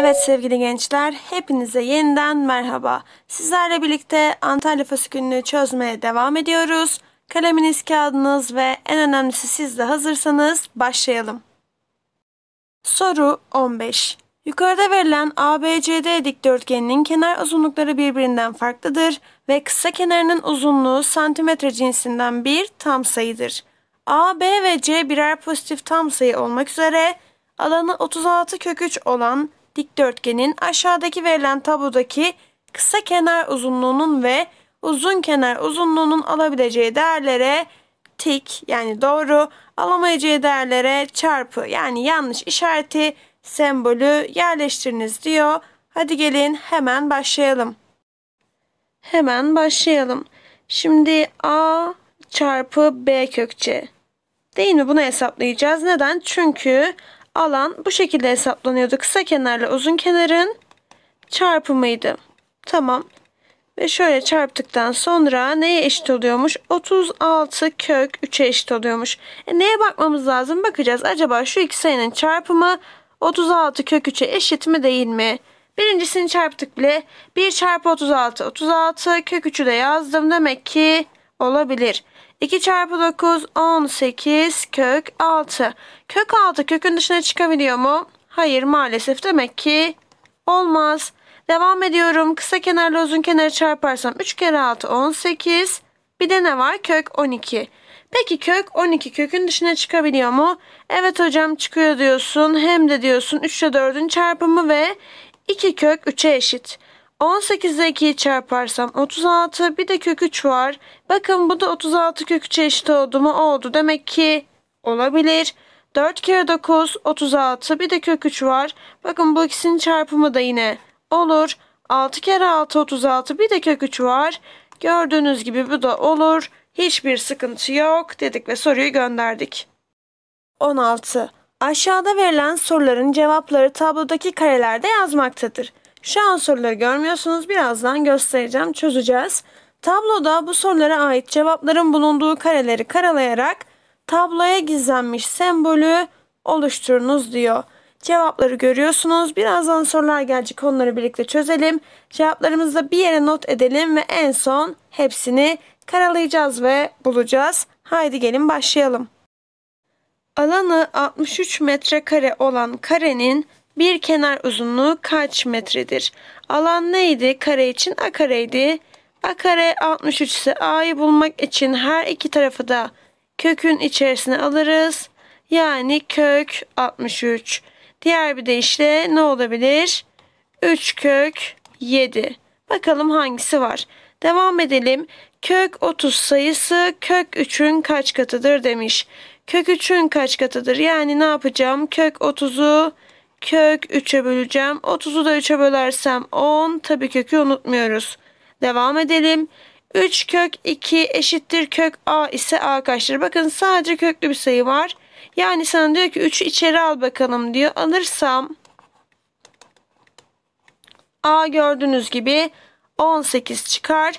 Evet sevgili gençler, hepinize yeniden merhaba. Sizlerle birlikte Antalya fasikülünü çözmeye devam ediyoruz. Kaleminiz, kağıdınız ve en önemlisi siz de hazırsanız başlayalım. Soru 15. Yukarıda verilen ABCD dikdörtgeninin kenar uzunlukları birbirinden farklıdır ve kısa kenarının uzunluğu santimetre cinsinden bir tam sayıdır. A, B ve C birer pozitif tam sayı olmak üzere alanı 36 kök 3 olan dikdörtgenin aşağıdaki verilen tablodaki kısa kenar uzunluğunun ve uzun kenar uzunluğunun alabileceği değerlere tik yani doğru alamayacağı değerlere çarpı yani yanlış işareti sembolü yerleştiriniz diyor. Hadi gelin hemen başlayalım. Hemen başlayalım. Şimdi A çarpı B kökçe. Değil mi? Bunu hesaplayacağız. Neden? Çünkü alan bu şekilde hesaplanıyordu. Kısa kenarla uzun kenarın çarpımıydı. Tamam. Ve şöyle çarptıktan sonra neye eşit oluyormuş? 36 kök 3'e eşit oluyormuş. E neye bakmamız lazım? Bakacağız. Acaba şu iki sayının çarpımı 36 kök 3'e eşit mi değil mi? Birincisini çarptık bile. 1 çarpı 36 36 kök 3'ü de yazdım. Demek ki olabilir. 2 çarpı 9 18 kök 6. Kök 6 kökün dışına çıkabiliyor mu? Hayır maalesef demek ki olmaz. Devam ediyorum. Kısa kenarla uzun kenarı çarparsam 3 kere 6 18. Bir de ne var? Kök 12. Peki kök 12 kökün dışına çıkabiliyor mu? Evet hocam çıkıyor diyorsun. Hem de diyorsun 3 ile 4'ün çarpımı ve 2 kök 3'e eşit. 18'e 2'yi çarparsam 36 bir de kök 3 var. Bakın bu da 36 kök 3'e eşit oldu mu oldu. Demek ki olabilir. 4 kere 9 36 bir de kök 3 var. Bakın bu ikisinin çarpımı da yine olur. 6 kere 6 36 bir de kök 3 var. Gördüğünüz gibi bu da olur. Hiçbir sıkıntı yok dedik ve soruyu gönderdik. 16. Aşağıda verilen soruların cevapları tablodaki karelerde yazmaktadır. Şu an soruları görmüyorsunuz. Birazdan göstereceğim, çözeceğiz. Tabloda bu sorulara ait cevapların bulunduğu kareleri karalayarak tabloya gizlenmiş sembolü oluşturunuz diyor. Cevapları görüyorsunuz. Birazdan sorular gelecek. Onları birlikte çözelim. Cevaplarımızı da bir yere not edelim ve en son hepsini karalayacağız ve bulacağız. Haydi gelin başlayalım. Alanı 63 metrekare olan karenin bir kenar uzunluğu kaç metredir? Alan neydi? Kare için a kareydi. A kare 63 ise a'yı bulmak için her iki tarafı da kökün içerisine alırız. Yani kök 63. Diğer bir deyişle ne olabilir? 3 kök 7. Bakalım hangisi var? Devam edelim. Kök 30 sayısı kök 3'ün kaç katıdır demiş. Kök 3'ün kaç katıdır? Yani ne yapacağım? Kök 30'u kök 3'e böleceğim. 30'u da 3'e bölersem 10. Tabi kökü unutmuyoruz. Devam edelim. 3 kök 2 eşittir kök a ise a kaçtır? Bakın sadece köklü bir sayı var. Yani sana diyor ki 3'ü içeri al bakalım diyor. Alırsam a gördüğünüz gibi 18 çıkar.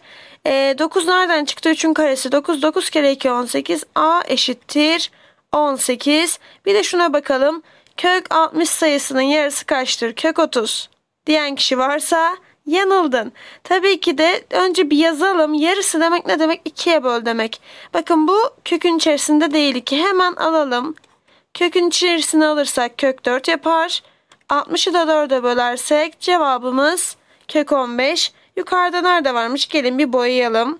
E, 9 nereden çıktı? 3'ün karesi 9. 9 kere 2 18. a eşittir 18. Bir de şuna bakalım kök 60 sayısının yarısı kaçtır? Kök 30 diyen kişi varsa yanıldın. Tabii ki de önce bir yazalım. Yarısı demek ne demek? 2'ye böl demek. Bakın bu kökün içerisinde değil ki. Hemen alalım. Kökün içerisine alırsak kök 4 yapar. 60'ı da 4'e bölersek cevabımız kök 15. Yukarıda nerede varmış? Gelin bir boyayalım.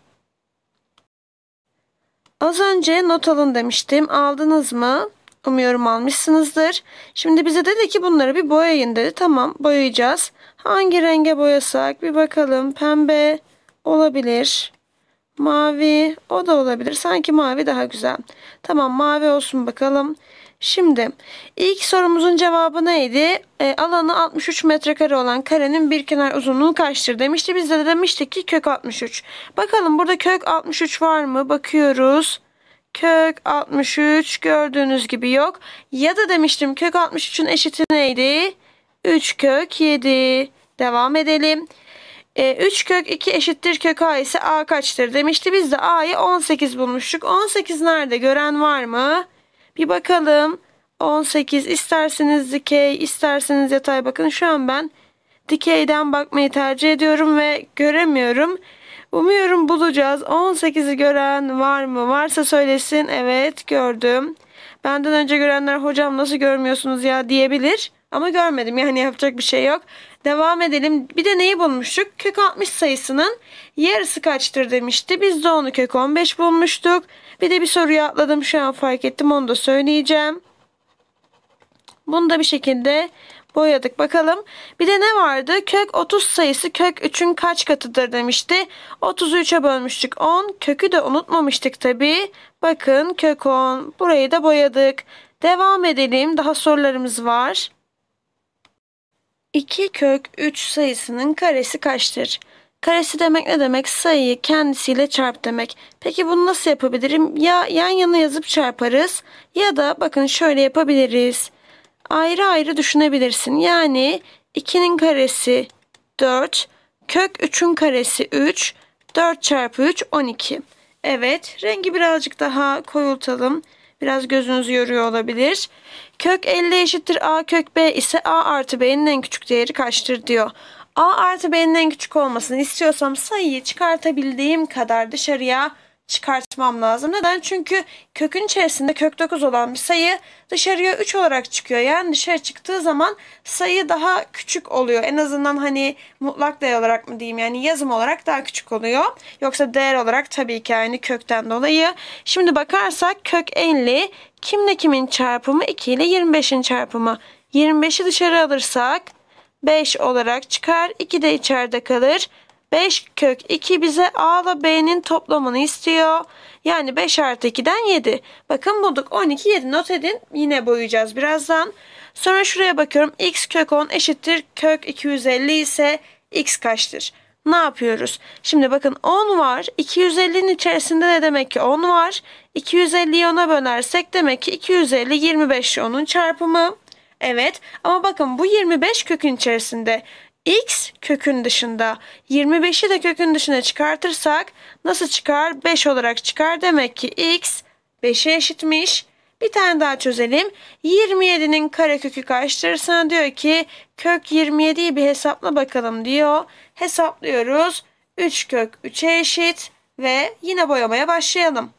Az önce not alın demiştim. Aldınız mı? Umuyorum almışsınızdır. Şimdi bize dedi ki bunları bir boyayın dedi. Tamam boyayacağız. Hangi renge boyasak bir bakalım. Pembe olabilir. Mavi o da olabilir. Sanki mavi daha güzel. Tamam mavi olsun bakalım. Şimdi ilk sorumuzun cevabı neydi? E, alanı 63 metrekare olan karenin bir kenar uzunluğu kaçtır demişti. Biz de demiştik ki kök 63. Bakalım burada kök 63 var mı? Bakıyoruz kök 63 gördüğünüz gibi yok. Ya da demiştim kök 63'ün eşiti neydi? 3 kök 7. Devam edelim. E, 3 kök 2 eşittir kök a ise a kaçtır demişti. Biz de a'yı 18 bulmuştuk. 18 nerede gören var mı? Bir bakalım. 18 isterseniz dikey isterseniz yatay bakın. Şu an ben dikeyden bakmayı tercih ediyorum ve göremiyorum. Umuyorum bulacağız. 18'i gören var mı? Varsa söylesin. Evet gördüm. Benden önce görenler hocam nasıl görmüyorsunuz ya diyebilir. Ama görmedim yani yapacak bir şey yok. Devam edelim. Bir de neyi bulmuştuk? Kök 60 sayısının yarısı kaçtır demişti. Biz de onu kök 15 bulmuştuk. Bir de bir soruyu atladım şu an fark ettim onu da söyleyeceğim. Bunu da bir şekilde boyadık. Bakalım bir de ne vardı? Kök 30 sayısı kök 3'ün kaç katıdır demişti. 33'e bölmüştük 10. Kökü de unutmamıştık tabi. Bakın kök 10. Burayı da boyadık. Devam edelim. Daha sorularımız var. 2 kök 3 sayısının karesi kaçtır? Karesi demek ne demek? Sayıyı kendisiyle çarp demek. Peki bunu nasıl yapabilirim? Ya yan yana yazıp çarparız ya da bakın şöyle yapabiliriz ayrı ayrı düşünebilirsin. Yani 2'nin karesi 4, kök 3'ün karesi 3, 4 çarpı 3 12. Evet rengi birazcık daha koyultalım. Biraz gözünüzü yoruyor olabilir. Kök 50 eşittir a kök b ise a artı b'nin en küçük değeri kaçtır diyor. a artı b'nin en küçük olmasını istiyorsam sayıyı çıkartabildiğim kadar dışarıya çıkartmam lazım. Neden? Çünkü kökün içerisinde kök 9 olan bir sayı dışarıya 3 olarak çıkıyor. Yani dışarı çıktığı zaman sayı daha küçük oluyor. En azından hani mutlak değer olarak mı diyeyim yani yazım olarak daha küçük oluyor. Yoksa değer olarak tabii ki aynı kökten dolayı. Şimdi bakarsak kök 50 kimle kimin çarpımı 2 ile 25'in çarpımı. 25'i dışarı alırsak 5 olarak çıkar. 2 de içeride kalır. 5 kök 2 bize A ile B'nin toplamını istiyor. Yani 5 artı 2'den 7. Bakın bulduk 12 7 not edin. Yine boyayacağız birazdan. Sonra şuraya bakıyorum. X kök 10 eşittir kök 250 ise X kaçtır? Ne yapıyoruz? Şimdi bakın 10 var. 250'nin içerisinde ne demek ki 10 var. 250'yi 10'a bölersek demek ki 250 25 onun çarpımı. Evet ama bakın bu 25 kökün içerisinde x kökün dışında. 25'i de kökün dışına çıkartırsak nasıl çıkar? 5 olarak çıkar. Demek ki x 5'e eşitmiş. Bir tane daha çözelim. 27'nin karekökü kaçtır? Sana diyor ki kök 27'yi bir hesapla bakalım diyor. Hesaplıyoruz. 3 kök 3'e eşit ve yine boyamaya başlayalım.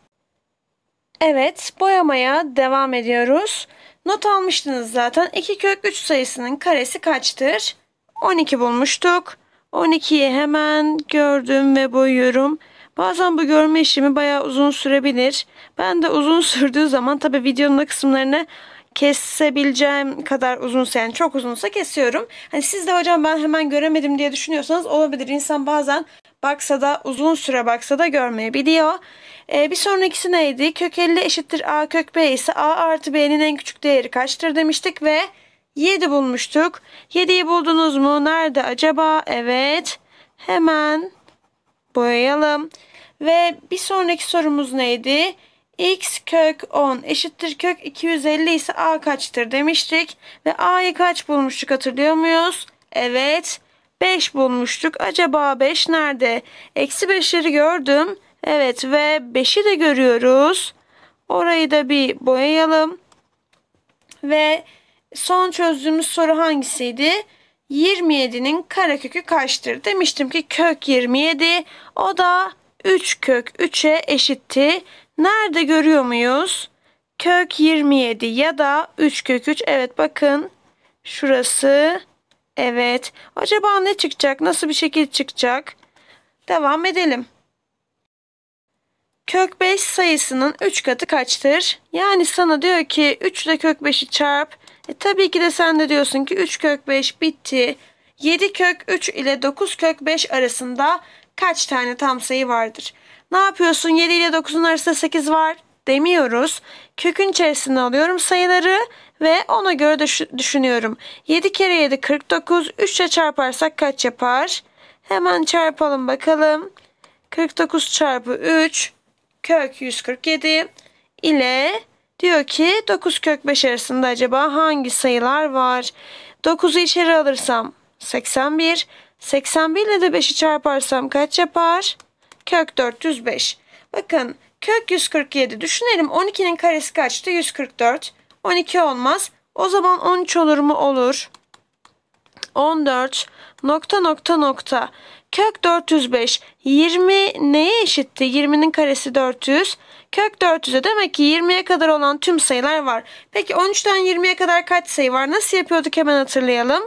Evet, boyamaya devam ediyoruz. Not almıştınız zaten. 2 kök 3 sayısının karesi kaçtır? 12 bulmuştuk. 12'yi hemen gördüm ve boyuyorum. Bazen bu görme işlemi bayağı uzun sürebilir. Ben de uzun sürdüğü zaman tabi videonun da kısımlarını kesebileceğim kadar uzunsa yani çok uzunsa kesiyorum. Hani siz de hocam ben hemen göremedim diye düşünüyorsanız olabilir. İnsan bazen baksa da uzun süre baksa da görmeyebiliyor. Ee, bir sonrakisi neydi? Kök 50 eşittir a kök b ise a artı b'nin en küçük değeri kaçtır demiştik ve 7 bulmuştuk. 7'yi buldunuz mu? Nerede acaba? Evet. Hemen boyayalım. Ve bir sonraki sorumuz neydi? x kök 10 eşittir kök 250 ise a kaçtır demiştik. Ve a'yı kaç bulmuştuk hatırlıyor muyuz? Evet. 5 bulmuştuk. Acaba 5 nerede? Eksi 5'leri gördüm. Evet ve 5'i de görüyoruz. Orayı da bir boyayalım. Ve Son çözdüğümüz soru hangisiydi? 27'nin karekökü kaçtır? Demiştim ki kök 27 o da 3 kök 3'e eşitti. Nerede görüyor muyuz? Kök 27 ya da 3 kök 3. Evet bakın şurası. Evet. Acaba ne çıkacak? Nasıl bir şekil çıkacak? Devam edelim. Kök 5 sayısının 3 katı kaçtır? Yani sana diyor ki 3 ile kök 5'i çarp e, tabii ki de sen de diyorsun ki 3 kök 5 bitti. 7 kök 3 ile 9 kök 5 arasında kaç tane tam sayı vardır? Ne yapıyorsun 7 ile 9'un arasında 8 var demiyoruz. Kökün içerisine alıyorum sayıları ve ona göre düş düşünüyorum. 7 kere 7 49 3 ile çarparsak kaç yapar? Hemen çarpalım bakalım. 49 çarpı 3 kök 147 ile Diyor ki 9 kök 5 arasında acaba hangi sayılar var? 9'u içeri alırsam 81. 81 ile de 5'i çarparsam kaç yapar? Kök 405. Bakın kök 147. Düşünelim 12'nin karesi kaçtı? 144. 12 olmaz. O zaman 13 olur mu? Olur. 14 nokta nokta nokta. Kök 405. 20 neye eşitti? 20'nin karesi 400. Kök 400'e demek ki 20'ye kadar olan tüm sayılar var. Peki 13'ten 20'ye kadar kaç sayı var? Nasıl yapıyorduk hemen hatırlayalım.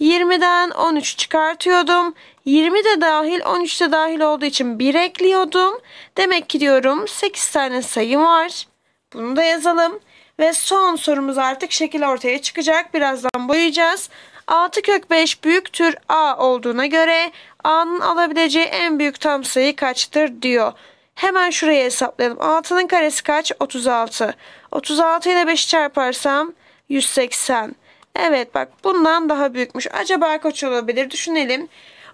20'den 13 çıkartıyordum. 20 de dahil 13 de dahil olduğu için 1 ekliyordum. Demek ki diyorum 8 tane sayı var. Bunu da yazalım. Ve son sorumuz artık şekil ortaya çıkacak. Birazdan boyayacağız. 6 kök 5 büyüktür a olduğuna göre A'nın alabileceği en büyük tam sayı kaçtır diyor. Hemen şuraya hesaplayalım. 6'nın karesi kaç? 36. 36 ile 5 çarparsam 180. Evet bak bundan daha büyükmüş. Acaba kaç olabilir? Düşünelim.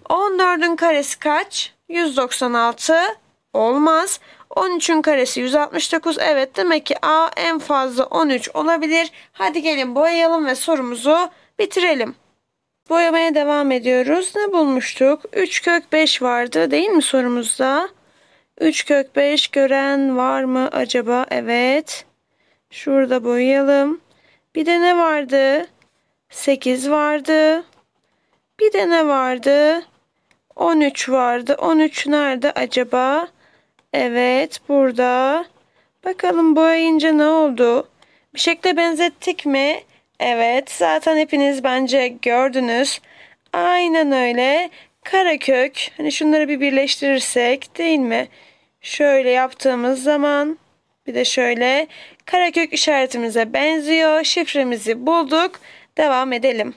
14'ün karesi kaç? 196. Olmaz. 13'ün karesi 169. Evet demek ki A en fazla 13 olabilir. Hadi gelin boyayalım ve sorumuzu bitirelim. Boyamaya devam ediyoruz. Ne bulmuştuk? 3 kök 5 vardı değil mi sorumuzda? 3 kök 5 gören var mı acaba? Evet. Şurada boyayalım. Bir de ne vardı? 8 vardı. Bir de ne vardı? 13 vardı. 13 nerede acaba? Evet burada. Bakalım boyayınca ne oldu? Bir şekle benzettik mi? Evet zaten hepiniz bence gördünüz. Aynen öyle. Karakök. Hani şunları bir birleştirirsek değil mi? Şöyle yaptığımız zaman bir de şöyle karakök işaretimize benziyor. Şifremizi bulduk. Devam edelim.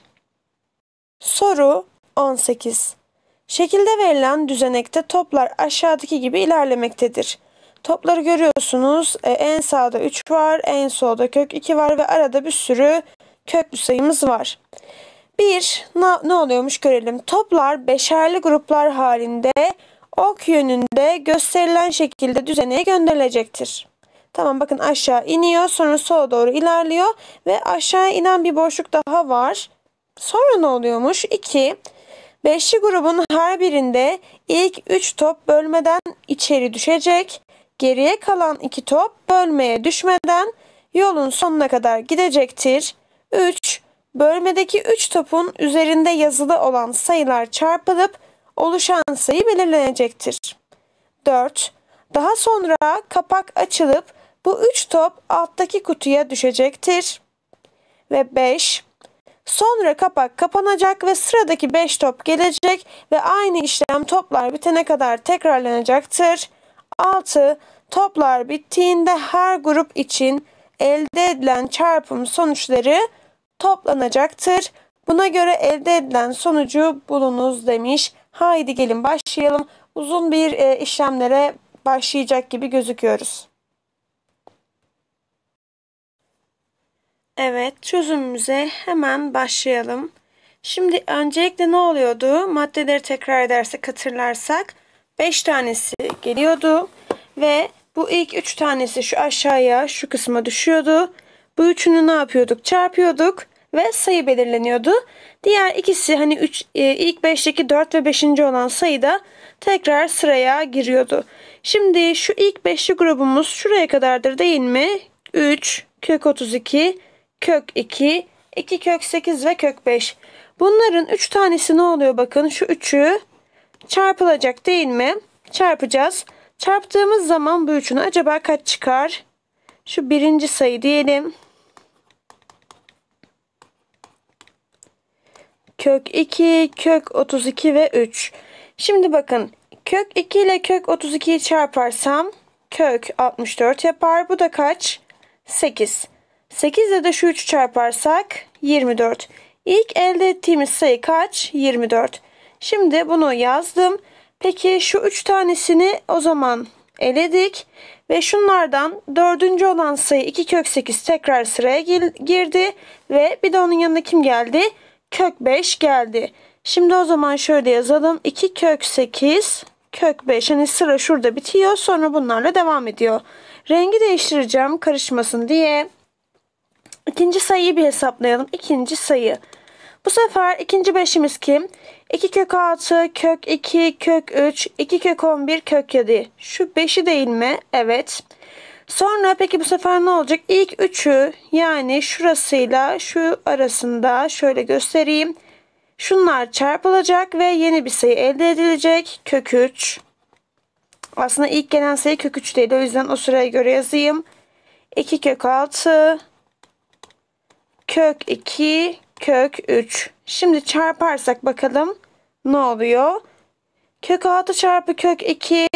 Soru 18. Şekilde verilen düzenekte toplar aşağıdaki gibi ilerlemektedir. Topları görüyorsunuz. E, en sağda 3 var, en solda kök 2 var ve arada bir sürü köklü sayımız var. 1 ne, oluyormuş görelim. Toplar beşerli gruplar halinde ok yönünde gösterilen şekilde düzeneye gönderilecektir. Tamam bakın aşağı iniyor sonra sola doğru ilerliyor ve aşağı inen bir boşluk daha var. Sonra ne oluyormuş? 2. Beşli grubun her birinde ilk 3 top bölmeden içeri düşecek. Geriye kalan 2 top bölmeye düşmeden yolun sonuna kadar gidecektir. 3. Bölmedeki 3 topun üzerinde yazılı olan sayılar çarpılıp oluşan sayı belirlenecektir. 4. Daha sonra kapak açılıp bu 3 top alttaki kutuya düşecektir. Ve 5. Sonra kapak kapanacak ve sıradaki 5 top gelecek ve aynı işlem toplar bitene kadar tekrarlanacaktır. 6. Toplar bittiğinde her grup için elde edilen çarpım sonuçları toplanacaktır. Buna göre elde edilen sonucu bulunuz demiş. Haydi gelin başlayalım. Uzun bir e, işlemlere başlayacak gibi gözüküyoruz. Evet çözümümüze hemen başlayalım. Şimdi öncelikle ne oluyordu? Maddeleri tekrar edersek hatırlarsak 5 tanesi geliyordu ve bu ilk 3 tanesi şu aşağıya şu kısma düşüyordu. Bu üçünü ne yapıyorduk? Çarpıyorduk ve sayı belirleniyordu. Diğer ikisi hani üç, e, ilk 5'teki 4 ve 5. olan sayı da tekrar sıraya giriyordu. Şimdi şu ilk 5'li grubumuz şuraya kadardır değil mi? 3, kök 32, kök 2, 2 kök 8 ve kök 5. Bunların 3 tanesi ne oluyor bakın şu 3'ü çarpılacak değil mi? Çarpacağız. Çarptığımız zaman bu üçünü acaba kaç çıkar? Şu birinci sayı diyelim. kök 2, kök 32 ve 3. Şimdi bakın kök 2 ile kök 32'yi çarparsam kök 64 yapar. Bu da kaç? 8. 8 ile de şu 3'ü çarparsak 24. İlk elde ettiğimiz sayı kaç? 24. Şimdi bunu yazdım. Peki şu 3 tanesini o zaman eledik. Ve şunlardan dördüncü olan sayı 2 kök 8 tekrar sıraya girdi. Ve bir de onun yanına kim geldi? kök 5 geldi. Şimdi o zaman şöyle yazalım. 2 kök 8 kök 5. Hani sıra şurada bitiyor. Sonra bunlarla devam ediyor. Rengi değiştireceğim karışmasın diye. İkinci sayıyı bir hesaplayalım. İkinci sayı. Bu sefer ikinci beşimiz kim? 2 kök 6, kök 2, kök 3, 2 kök 11, kök 7. Şu 5'i değil mi? Evet. Sonra peki bu sefer ne olacak? İlk üçü yani şurasıyla şu arasında şöyle göstereyim. Şunlar çarpılacak ve yeni bir sayı elde edilecek. Kök 3. Aslında ilk gelen sayı kök 3 değil. O yüzden o sıraya göre yazayım. 2 kök 6 kök 2 kök 3. Şimdi çarparsak bakalım ne oluyor? Kök 6 çarpı kök 2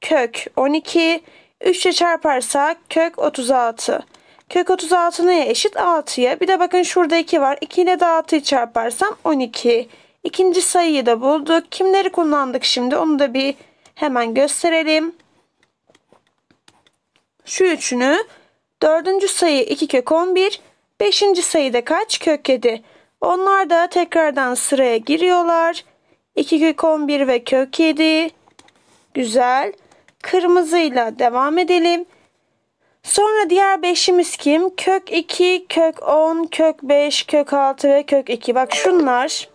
kök 12 3 ile çarparsak kök 36. Kök 36 neye eşit? 6'ya. Bir de bakın şurada 2 var. 2 ile de 6'yı çarparsam 12. İkinci sayıyı da bulduk. Kimleri kullandık şimdi? Onu da bir hemen gösterelim. Şu üçünü. Dördüncü sayı 2 kök 11. Beşinci sayıda kaç? Kök 7. Onlar da tekrardan sıraya giriyorlar. 2 kök 11 ve kök 7. Güzel kırmızıyla devam edelim. Sonra diğer beşimiz kim? Kök 2, kök 10, kök 5, kök 6 ve kök 2. Bak şunlar.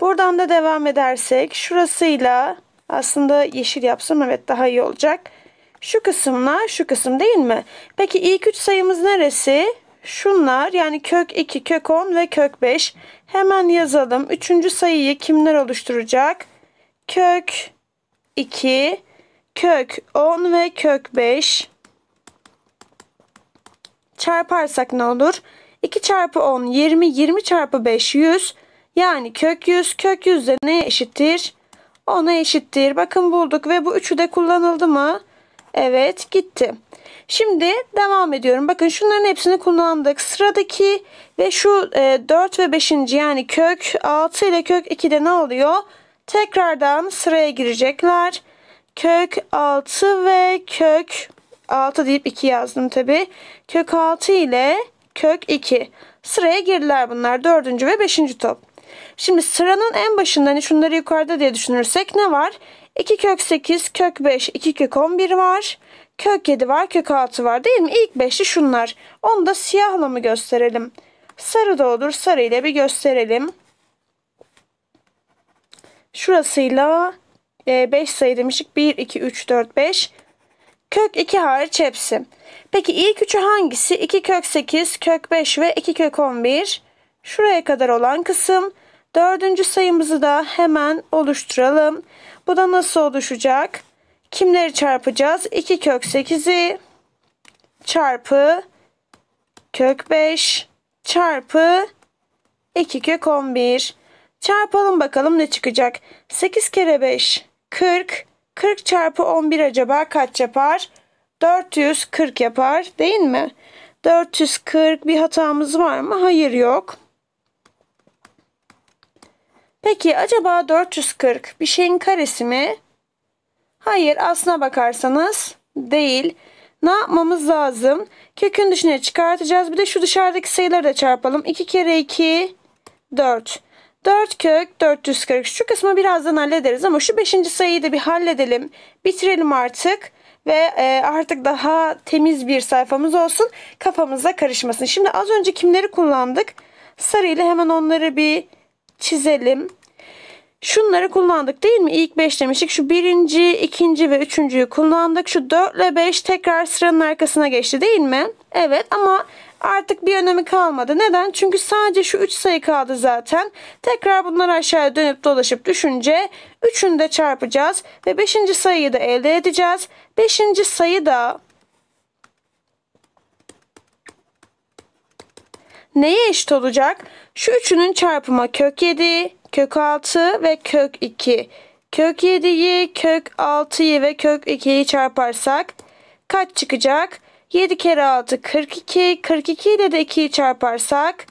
Buradan da devam edersek şurasıyla aslında yeşil yapsam evet daha iyi olacak. Şu kısımla şu kısım değil mi? Peki ilk 3 sayımız neresi? Şunlar yani kök 2, kök 10 ve kök 5. Hemen yazalım. Üçüncü sayıyı kimler oluşturacak? Kök 2, kök 10 ve kök 5 çarparsak ne olur? 2 çarpı 10 20, 20 çarpı 5 100 yani kök 100, kök 100 de neye eşittir? 10'a eşittir. Bakın bulduk ve bu üçü de kullanıldı mı? Evet gitti. Şimdi devam ediyorum. Bakın şunların hepsini kullandık. Sıradaki ve şu 4 e, ve 5. yani kök 6 ile kök 2'de ne oluyor? Tekrardan sıraya girecekler kök 6 ve kök 6 deyip 2 yazdım tabi. Kök 6 ile kök 2. Sıraya girdiler bunlar. Dördüncü ve beşinci top. Şimdi sıranın en başında hani şunları yukarıda diye düşünürsek ne var? 2 kök 8, kök 5, 2 kök 11 var. Kök 7 var, kök 6 var değil mi? İlk 5'i şunlar. Onu da siyahla mı gösterelim? Sarı da olur. Sarı ile bir gösterelim. Şurasıyla 5 ee, sayı demiştik. 1, 2, 3, 4, 5. Kök 2 hariç hepsi. Peki ilk üçü hangisi? 2 kök 8, kök 5 ve 2 kök 11. Şuraya kadar olan kısım. Dördüncü sayımızı da hemen oluşturalım. Bu da nasıl oluşacak? Kimleri çarpacağız? 2 kök 8'i çarpı kök 5 çarpı 2 kök 11. Çarpalım bakalım ne çıkacak. 8 kere 5 40. 40 çarpı 11 acaba kaç yapar? 440 yapar değil mi? 440 bir hatamız var mı? Hayır yok. Peki acaba 440 bir şeyin karesi mi? Hayır aslına bakarsanız değil. Ne yapmamız lazım? Kökün dışına çıkartacağız. Bir de şu dışarıdaki sayıları da çarpalım. 2 kere 2 4. 4 kök 443 şu kısmı birazdan hallederiz ama şu 5. sayıyı da bir halledelim. Bitirelim artık ve e, artık daha temiz bir sayfamız olsun. Kafamıza karışmasın. Şimdi az önce kimleri kullandık? Sarı ile hemen onları bir çizelim. Şunları kullandık değil mi? İlk 5 demiştik. Şu birinci, ikinci ve üçüncüyü kullandık. Şu 4 ile 5 tekrar sıranın arkasına geçti değil mi? Evet ama artık bir önemi kalmadı. Neden? Çünkü sadece şu 3 sayı kaldı zaten. Tekrar bunlar aşağıya dönüp dolaşıp düşünce 3'ünü de çarpacağız ve 5. sayıyı da elde edeceğiz. 5. sayı da neye eşit olacak? Şu üçünün çarpımı kök 7, kök 6 ve kök 2. Kök 7'yi, kök 6'yı ve kök 2'yi çarparsak kaç çıkacak? 7 kere 6 42. 42 ile de 2'yi çarparsak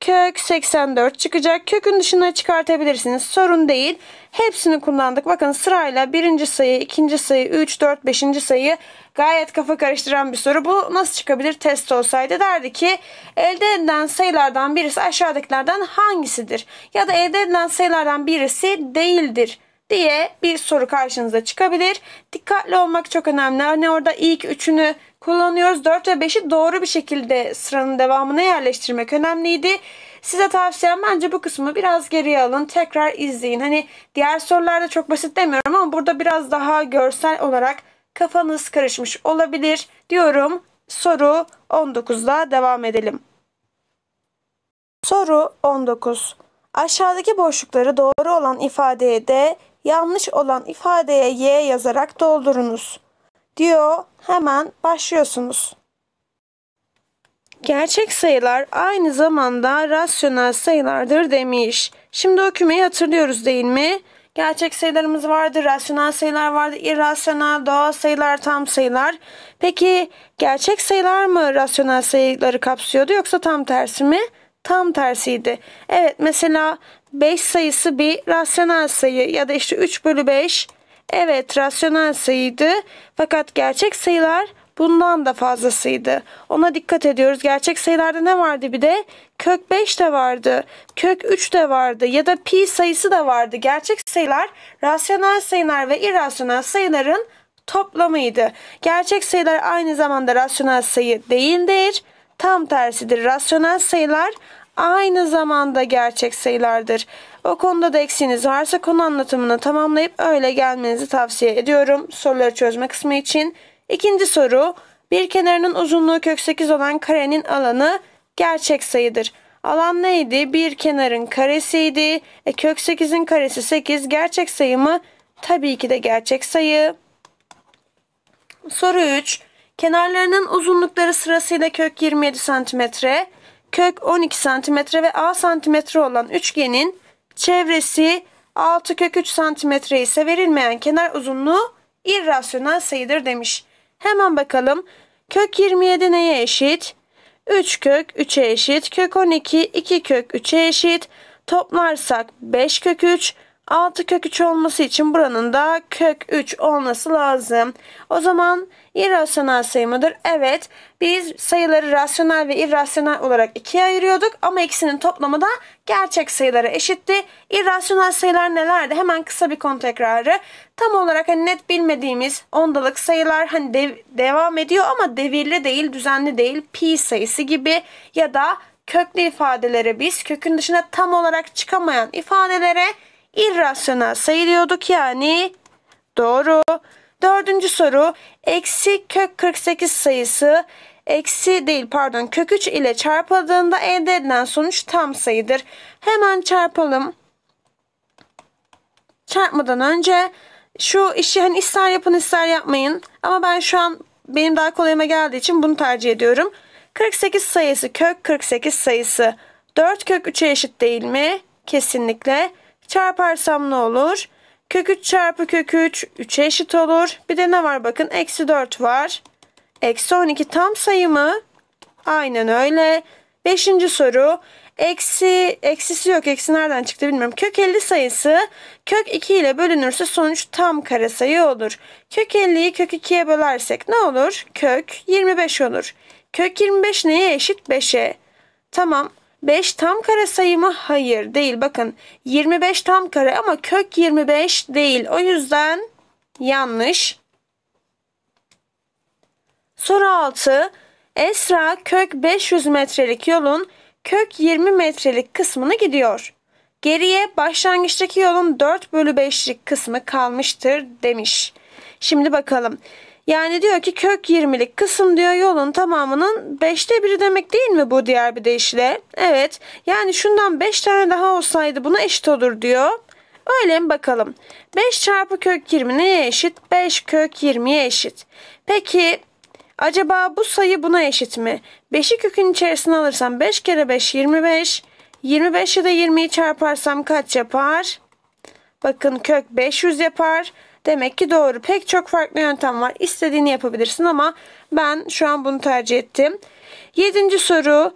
kök 84 çıkacak. Kökün dışına çıkartabilirsiniz. Sorun değil. Hepsini kullandık. Bakın sırayla birinci sayı, ikinci sayı, 3, 4, 5. sayı gayet kafa karıştıran bir soru. Bu nasıl çıkabilir test olsaydı? Derdi ki elde edilen sayılardan birisi aşağıdakilerden hangisidir? Ya da elde edilen sayılardan birisi değildir diye bir soru karşınıza çıkabilir. Dikkatli olmak çok önemli. Hani orada ilk üçünü kullanıyoruz. 4 ve 5'i doğru bir şekilde sıranın devamına yerleştirmek önemliydi. Size tavsiyem bence bu kısmı biraz geriye alın. Tekrar izleyin. Hani diğer sorularda çok basit demiyorum ama burada biraz daha görsel olarak kafanız karışmış olabilir diyorum. Soru 19'da devam edelim. Soru 19. Aşağıdaki boşlukları doğru olan ifadeye D, yanlış olan ifadeye Y yazarak doldurunuz diyor. Hemen başlıyorsunuz. Gerçek sayılar aynı zamanda rasyonel sayılardır demiş. Şimdi o kümeyi hatırlıyoruz değil mi? Gerçek sayılarımız vardı, rasyonel sayılar vardı, irrasyonel, doğal sayılar, tam sayılar. Peki gerçek sayılar mı rasyonel sayıları kapsıyordu yoksa tam tersi mi? tam tersiydi. Evet mesela 5 sayısı bir rasyonel sayı ya da işte 3 bölü 5 evet rasyonel sayıydı. Fakat gerçek sayılar bundan da fazlasıydı. Ona dikkat ediyoruz. Gerçek sayılarda ne vardı bir de? Kök 5 de vardı. Kök 3 de vardı. Ya da pi sayısı da vardı. Gerçek sayılar rasyonel sayılar ve irrasyonel sayıların toplamıydı. Gerçek sayılar aynı zamanda rasyonel sayı değildir tam tersidir. Rasyonel sayılar aynı zamanda gerçek sayılardır. O konuda da eksiğiniz varsa konu anlatımını tamamlayıp öyle gelmenizi tavsiye ediyorum. Soruları çözme kısmı için. İkinci soru. Bir kenarının uzunluğu kök 8 olan karenin alanı gerçek sayıdır. Alan neydi? Bir kenarın karesiydi. E, kök 8'in karesi 8 gerçek sayı mı? Tabii ki de gerçek sayı. Soru 3. Kenarlarının uzunlukları sırasıyla kök 27 cm, kök 12 cm ve a cm olan üçgenin çevresi 6 kök 3 cm ise verilmeyen kenar uzunluğu irrasyonel sayıdır demiş. Hemen bakalım. Kök 27 neye eşit? 3 kök 3'e eşit. Kök 12 2 kök 3'e eşit. Toplarsak 5 kök 3 6 kök 3 olması için buranın da kök 3 olması lazım. O zaman irrasyonel sayı mıdır? Evet. Biz sayıları rasyonel ve irrasyonel olarak ikiye ayırıyorduk ama ikisinin toplamı da gerçek sayılara eşitti. İrrasyonel sayılar nelerdi? Hemen kısa bir konu tekrarı. Tam olarak hani net bilmediğimiz ondalık sayılar hani dev, devam ediyor ama devirli değil, düzenli değil. Pi sayısı gibi ya da köklü ifadelere biz kökün dışına tam olarak çıkamayan ifadelere irrasyonel sayılıyorduk yani doğru. Dördüncü soru eksi kök 48 sayısı eksi değil pardon kök 3 ile çarpıldığında elde edilen sonuç tam sayıdır. Hemen çarpalım. Çarpmadan önce şu işi hani ister yapın ister yapmayın ama ben şu an benim daha kolayıma geldiği için bunu tercih ediyorum. 48 sayısı kök 48 sayısı 4 kök 3'e eşit değil mi? Kesinlikle. Çarparsam ne olur? Kök 3 çarpı kök 3 3'e eşit olur. Bir de ne var bakın? Eksi 4 var. Eksi 12 tam sayı mı? Aynen öyle. Beşinci soru. Eksi, eksisi yok. Eksi nereden çıktı bilmiyorum. Kök 50 sayısı kök 2 ile bölünürse sonuç tam kare sayı olur. Kök 50'yi kök 2'ye bölersek ne olur? Kök 25 olur. Kök 25 neye eşit? 5'e. Tamam 5 tam kare sayımı Hayır değil. Bakın 25 tam kare ama kök 25 değil. O yüzden yanlış. Soru 6. Esra kök 500 metrelik yolun kök 20 metrelik kısmını gidiyor. Geriye başlangıçtaki yolun 4 bölü 5'lik kısmı kalmıştır demiş. Şimdi bakalım. Yani diyor ki kök 20'lik kısım diyor yolun tamamının 5'te biri demek değil mi bu diğer bir deyişle? Evet. Yani şundan 5 tane daha olsaydı buna eşit olur diyor. Öyle mi bakalım. 5 çarpı kök 20 neye eşit? 5 kök 20'ye eşit. Peki acaba bu sayı buna eşit mi? 5'i kökün içerisine alırsam 5 kere 5 25. 25 ya da 20'yi çarparsam kaç yapar? Bakın kök 500 yapar. Demek ki doğru. Pek çok farklı yöntem var. İstediğini yapabilirsin ama ben şu an bunu tercih ettim. Yedinci soru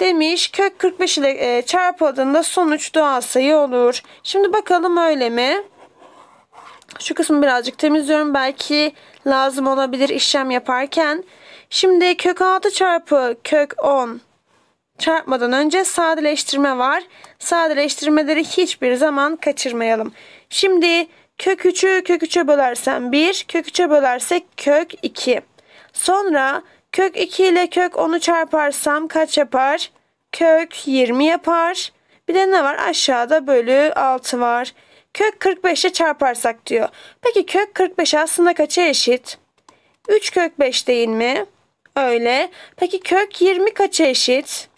demiş kök 45 ile e, çarpıldığında sonuç doğal sayı olur. Şimdi bakalım öyle mi? Şu kısmı birazcık temizliyorum. Belki lazım olabilir işlem yaparken. Şimdi kök 6 çarpı kök 10 çarpmadan önce sadeleştirme var. Sadeleştirmeleri hiçbir zaman kaçırmayalım. Şimdi Kök 3'ü kök 3'e bölersem 1, kök 3'e bölersek kök 2. Sonra kök 2 ile kök 10'u çarparsam kaç yapar? Kök 20 yapar. Bir de ne var? Aşağıda bölü 6 var. Kök 45'e çarparsak diyor. Peki kök 45 aslında kaça eşit? 3 kök 5 değil mi? Öyle. Peki kök 20 kaça eşit?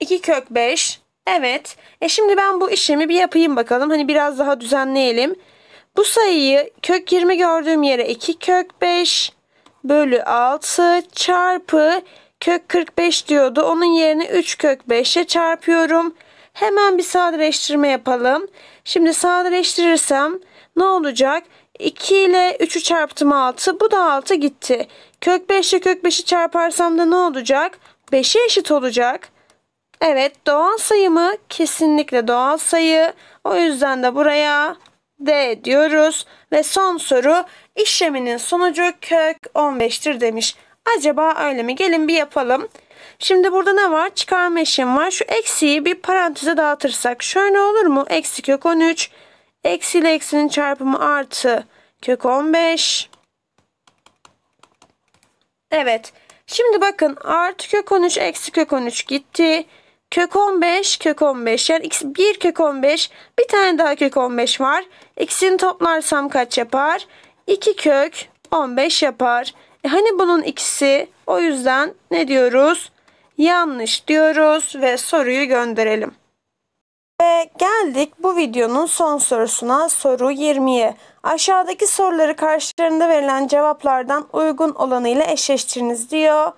2 kök 5. Evet. E şimdi ben bu işlemi bir yapayım bakalım. Hani biraz daha düzenleyelim. Bu sayıyı kök 20 gördüğüm yere 2 kök 5 bölü 6 çarpı kök 45 diyordu. Onun yerine 3 kök 5'e çarpıyorum. Hemen bir sadeleştirme yapalım. Şimdi sadeleştirirsem ne olacak? 2 ile 3'ü çarptım 6. Bu da 6 gitti. Kök 5 ile kök 5'i çarparsam da ne olacak? 5'e eşit olacak. Evet doğal sayı mı? Kesinlikle doğal sayı. O yüzden de buraya D diyoruz. Ve son soru işleminin sonucu kök 15'tir demiş. Acaba öyle mi? Gelin bir yapalım. Şimdi burada ne var? Çıkarma işlemi var. Şu eksiyi bir paranteze dağıtırsak şöyle olur mu? Eksi kök 13. Eksi ile eksinin çarpımı artı kök 15. Evet. Şimdi bakın artı kök 13 eksi kök 13 gitti kök 15 kök 15 yani x 1 kök 15 bir tane daha kök 15 var. İkisini toplarsam kaç yapar? 2 kök 15 yapar. E hani bunun ikisi o yüzden ne diyoruz? Yanlış diyoruz ve soruyu gönderelim. Ve geldik bu videonun son sorusuna soru 20'ye. Aşağıdaki soruları karşılarında verilen cevaplardan uygun olanıyla eşleştiriniz diyor.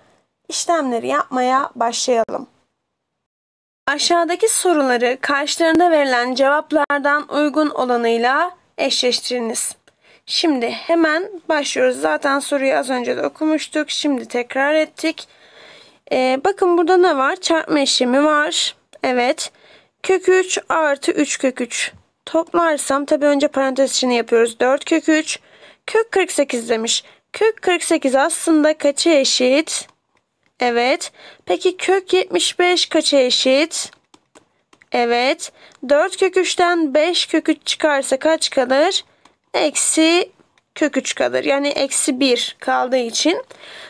İşlemleri yapmaya başlayalım. Aşağıdaki soruları karşılarında verilen cevaplardan uygun olanıyla eşleştiriniz. Şimdi hemen başlıyoruz. Zaten soruyu az önce de okumuştuk. Şimdi tekrar ettik. Ee, bakın burada ne var? Çarpma işlemi var. Evet. Kök 3 artı 3 kök 3. Toplarsam tabi önce parantez içini yapıyoruz. 4 kök 3. Kök 48 demiş. Kök 48 aslında kaça eşit? Evet. Peki kök 75 kaça eşit? Evet. 4 kök 3'ten 5 kök 3 çıkarsa kaç kalır? Eksi kök 3 kalır. Yani eksi 1 kaldığı için.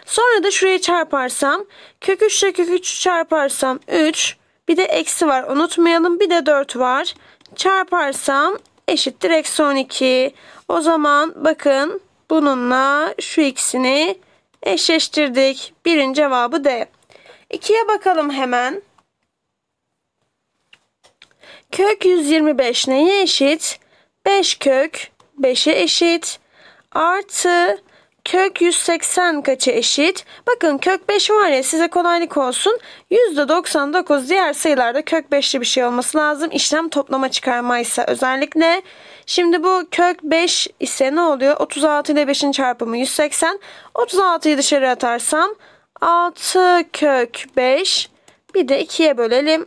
Sonra da şuraya çarparsam kök 3 ile kök 3 çarparsam 3 bir de eksi var unutmayalım bir de 4 var. Çarparsam eşittir eksi 12. O zaman bakın bununla şu ikisini Eşleştirdik. Birin cevabı D. İkiye bakalım hemen. Kök 125 neye eşit? 5 kök 5'e eşit. Artı kök 180 kaça eşit? Bakın kök 5 var ya size kolaylık olsun. %99 diğer sayılarda kök 5'li bir şey olması lazım. İşlem toplama çıkarmaysa özellikle. Şimdi bu kök 5 ise ne oluyor? 36 ile 5'in çarpımı 180. 36'yı dışarı atarsam 6 kök 5 bir de 2'ye bölelim.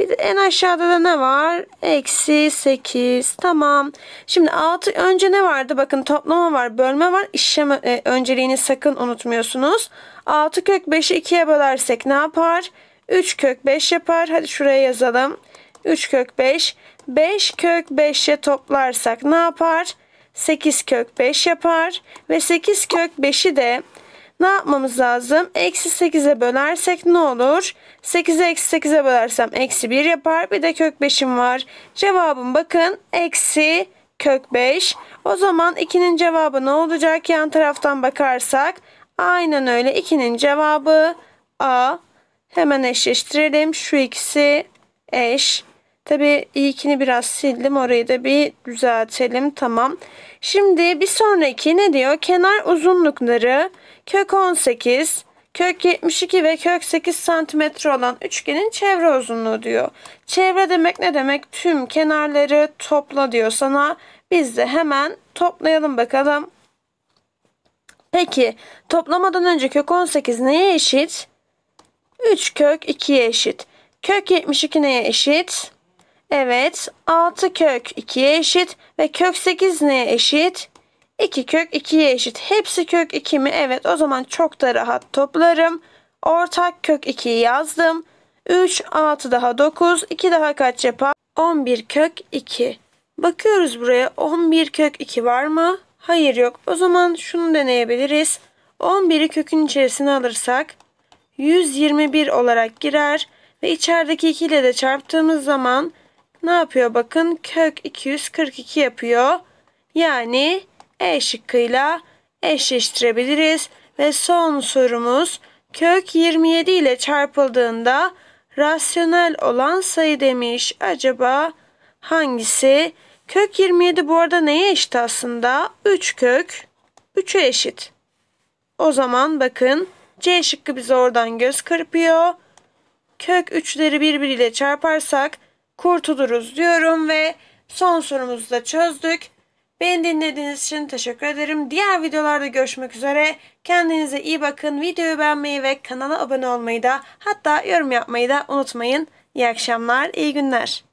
Bir de en aşağıda da ne var? Eksi 8. Tamam. Şimdi 6 önce ne vardı? Bakın toplama var, bölme var. İşlem e, önceliğini sakın unutmuyorsunuz. 6 kök 5'i 2'ye bölersek ne yapar? 3 kök 5 yapar. Hadi şuraya yazalım. 3 kök 5. 5 kök 5'e toplarsak ne yapar? 8 kök 5 yapar. Ve 8 kök 5'i de ne yapmamız lazım? Eksi 8'e bölersek ne olur? 8'e eksi 8'e bölersem eksi 1 yapar. Bir de kök 5'im var. Cevabım bakın eksi kök 5. O zaman 2'nin cevabı ne olacak? Yan taraftan bakarsak aynen öyle 2'nin cevabı A. Hemen eşleştirelim. Şu ikisi eş. Tabii ilkini biraz sildim. Orayı da bir düzeltelim. Tamam. Şimdi bir sonraki ne diyor? Kenar uzunlukları kök 18, kök 72 ve kök 8 santimetre olan üçgenin çevre uzunluğu diyor. Çevre demek ne demek? Tüm kenarları topla diyor sana. Biz de hemen toplayalım bakalım. Peki toplamadan önce kök 18 neye eşit? 3 kök 2'ye eşit. Kök 72 neye eşit? Evet 6 kök 2'ye eşit ve kök 8 neye eşit? 2 kök 2'ye eşit. Hepsi kök 2 mi? Evet o zaman çok da rahat toplarım. Ortak kök 2'yi yazdım. 3, 6 daha 9, 2 daha kaç yapar? 11 kök 2. Bakıyoruz buraya 11 kök 2 var mı? Hayır yok. O zaman şunu deneyebiliriz. 11'i kökün içerisine alırsak 121 olarak girer ve içerideki 2 ile de çarptığımız zaman ne yapıyor? Bakın kök 242 yapıyor. Yani e şıkkıyla eşleştirebiliriz. Ve son sorumuz kök 27 ile çarpıldığında rasyonel olan sayı demiş. Acaba hangisi? Kök 27 bu arada neye eşit aslında? 3 kök 3'e eşit. O zaman bakın C şıkkı bize oradan göz kırpıyor. Kök 3'leri birbiriyle çarparsak kurtuluruz diyorum ve son sorumuzu da çözdük. Beni dinlediğiniz için teşekkür ederim. Diğer videolarda görüşmek üzere. Kendinize iyi bakın. Videoyu beğenmeyi ve kanala abone olmayı da hatta yorum yapmayı da unutmayın. İyi akşamlar, iyi günler.